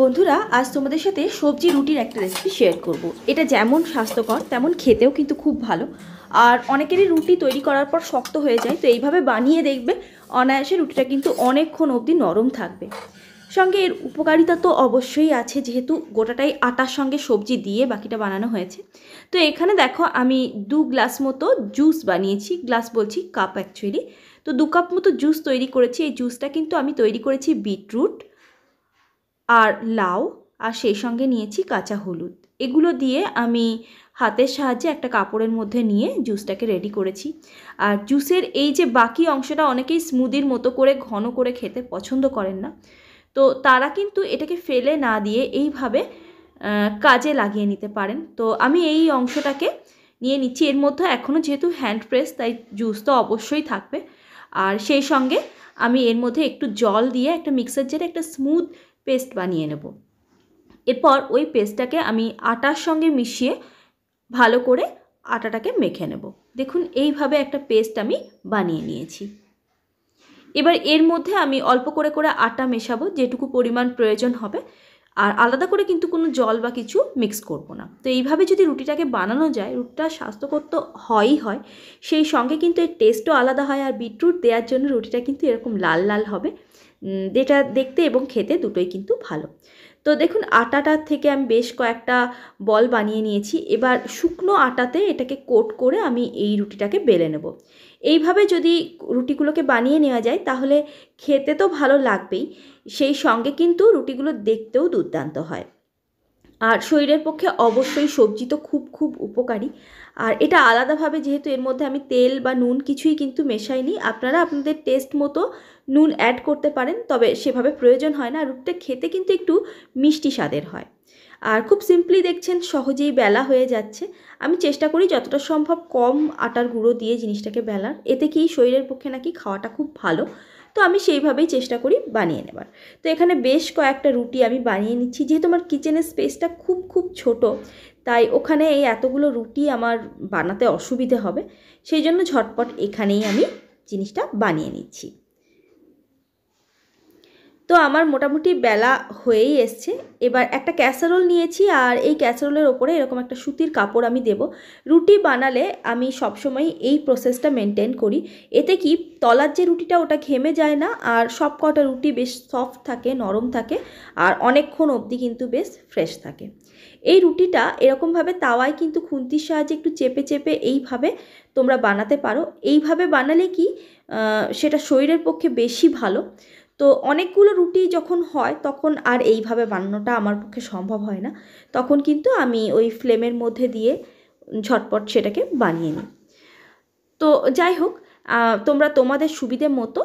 বন্ধুরা আজ তোমাদের সাথে সবজি রুটির একটা রেসিপি শেয়ার করব। এটা যেমন স্বাস্থ্যকর তেমন খেতেও কিন্তু খুব ভালো আর অনেকেরই রুটি তৈরি করার পর শক্ত হয়ে যায় তো এইভাবে বানিয়ে দেখবে অনায়াসে রুটিটা কিন্তু অনেকক্ষণ অবধি নরম থাকবে সঙ্গে এর উপকারিতা তো অবশ্যই আছে যেহেতু গোটাটাই আটার সঙ্গে সবজি দিয়ে বাকিটা বানানো হয়েছে তো এখানে দেখো আমি দু গ্লাস মতো জুস বানিয়েছি গ্লাস বলছি কাপ অ্যাকচুয়ালি তো দু কাপ মতো জুস তৈরি করেছি এই জুসটা কিন্তু আমি তৈরি করেছি বিটরুট আর লাউ আর সেই সঙ্গে নিয়েছি কাঁচা হলুদ এগুলো দিয়ে আমি হাতের সাহায্যে একটা কাপড়ের মধ্যে নিয়ে জুসটাকে রেডি করেছি আর জুসের এই যে বাকি অংশটা অনেকেই স্মুদির মতো করে ঘন করে খেতে পছন্দ করেন না তো তারা কিন্তু এটাকে ফেলে না দিয়ে এইভাবে কাজে লাগিয়ে নিতে পারেন তো আমি এই অংশটাকে নিয়ে নিচ্ছি এর মধ্যে এখনও যেহেতু হ্যান্ড প্রেস তাই জুস তো অবশ্যই থাকবে আর সেই সঙ্গে আমি এর মধ্যে একটু জল দিয়ে একটা মিক্সার জারে একটা স্মুথ পেস্ট বানিয়ে নেব এরপর ওই পেস্টটাকে আমি আটার সঙ্গে মিশিয়ে ভালো করে আটাটাকে মেখে নেব দেখুন এইভাবে একটা পেস্ট আমি বানিয়ে নিয়েছি এবার এর মধ্যে আমি অল্প করে করে আটা মেশাবো যেটুকু পরিমাণ প্রয়োজন হবে আর আলাদা করে কিন্তু কোনো জল বা কিছু মিক্স করব না তো এইভাবে যদি রুটিটাকে বানানো যায় রুটিটা স্বাস্থ্যকর তো হয়ই হয় সেই সঙ্গে কিন্তু এর টেস্টও আলাদা হয় আর বিটরুট দেওয়ার জন্য রুটিটা কিন্তু এরকম লাল লাল হবে যেটা দেখতে এবং খেতে দুটোই কিন্তু ভালো তো দেখুন আটাটার থেকে আমি বেশ কয়েকটা বল বানিয়ে নিয়েছি এবার শুকনো আটাতে এটাকে কোট করে আমি এই রুটিটাকে বেলে নেব এইভাবে যদি রুটিগুলোকে বানিয়ে নেওয়া যায় তাহলে খেতে তো ভালো লাগবেই সেই সঙ্গে কিন্তু রুটিগুলো দেখতেও দুর্দান্ত হয় আর শরীরের পক্ষে অবশ্যই সবজি তো খুব খুব উপকারী আর এটা আলাদাভাবে যেহেতু এর মধ্যে আমি তেল বা নুন কিছুই কিন্তু মেশাইনি আপনারা আপনাদের টেস্ট মতো নুন অ্যাড করতে পারেন তবে সেভাবে প্রয়োজন হয় না রুটটা খেতে কিন্তু একটু মিষ্টি স্বাদের হয় আর খুব সিম্পলি দেখছেন সহজেই বেলা হয়ে যাচ্ছে আমি চেষ্টা করি যতটা সম্ভব কম আটার গুঁড়ো দিয়ে জিনিসটাকে বেলার এতে কি শরীরের পক্ষে নাকি খাওয়াটা খুব ভালো তো আমি সেইভাবেই চেষ্টা করি বানিয়ে নেবার তো এখানে বেশ কয়েকটা রুটি আমি বানিয়ে নিচ্ছি যেহেতু আমার কিচেনের স্পেসটা খুব খুব ছোট তাই ওখানে এই এতগুলো রুটি আমার বানাতে অসুবিধে হবে সেই জন্য ঝটপট এখানেই আমি জিনিসটা বানিয়ে নিচ্ছি তো আমার মোটামুটি বেলা হয়েই এসছে এবার একটা ক্যাসারোল নিয়েছি আর এই ক্যাসারোলের ওপরে এরকম একটা সুতির কাপড় আমি দেব রুটি বানালে আমি সবসময় এই প্রসেসটা মেনটেন করি এতে কি তলার যে রুটিটা ওটা ঘেমে যায় না আর সব কটা রুটি বেশ সফট থাকে নরম থাকে আর অনেকক্ষণ অবধি কিন্তু বেশ ফ্রেশ থাকে এই রুটিটা এরকমভাবে তাওয়ায় কিন্তু খুন্তির সাহায্যে একটু চেপে চেপে এইভাবে তোমরা বানাতে পারো এইভাবে বানালে কি সেটা শরীরের পক্ষে বেশি ভালো তো অনেকগুলো রুটি যখন হয় তখন আর এইভাবে বানানোটা আমার পক্ষে সম্ভব হয় না তখন কিন্তু আমি ওই ফ্লেমের মধ্যে দিয়ে ঝটপট সেটাকে বানিয়ে নিই তো যাই হোক তোমরা তোমাদের সুবিধে মতো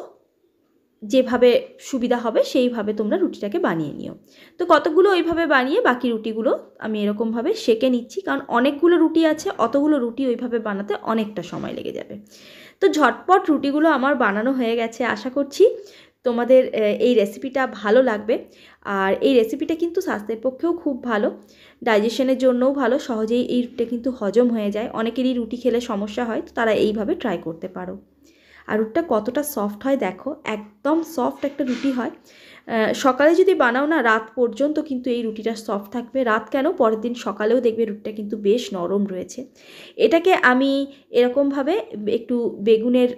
যেভাবে সুবিধা হবে সেইভাবে তোমরা রুটিটাকে বানিয়ে নিও তো কতগুলো ওইভাবে বানিয়ে বাকি রুটিগুলো আমি এরকমভাবে সেকে নিচ্ছি কারণ অনেকগুলো রুটি আছে অতগুলো রুটি ওইভাবে বানাতে অনেকটা সময় লেগে যাবে তো ঝটপট রুটিগুলো আমার বানানো হয়ে গেছে আশা করছি তোমাদের এই রেসিপিটা ভালো লাগবে আর এই রেসিপিটা কিন্তু স্বাস্থ্যের পক্ষেও খুব ভালো ডাইজেশনের জন্যও ভালো সহজেই এই রুটিটা কিন্তু হজম হয়ে যায় অনেকেরই রুটি খেলে সমস্যা হয় তো তারা এইভাবে ট্রাই করতে পারো আর রুটটা কতটা সফট হয় দেখো একদম সফট একটা রুটি হয় সকালে যদি বানাও না রাত পর্যন্ত কিন্তু এই রুটিটা সফট থাকবে রাত কেন পরের দিন সকালেও দেখবে রুটিটা কিন্তু বেশ নরম রয়েছে এটাকে আমি এরকমভাবে একটু বেগুনের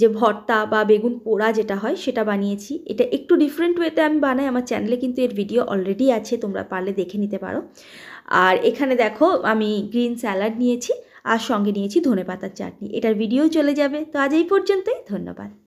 যে ভর্তা বা বেগুন পোড়া যেটা হয় সেটা বানিয়েছি এটা একটু ডিফারেন্ট ওয়েতে আমি বানাই আমার চ্যানেলে কিন্তু এর ভিডিও অলরেডি আছে তোমরা পারলে দেখে নিতে পারো আর এখানে দেখো আমি গ্রিন স্যালাড নিয়েছি আর সঙ্গে নিয়েছি ধনে পাতার চাটনি এটার ভিডিও চলে যাবে তো আজ এই পর্যন্তই ধন্যবাদ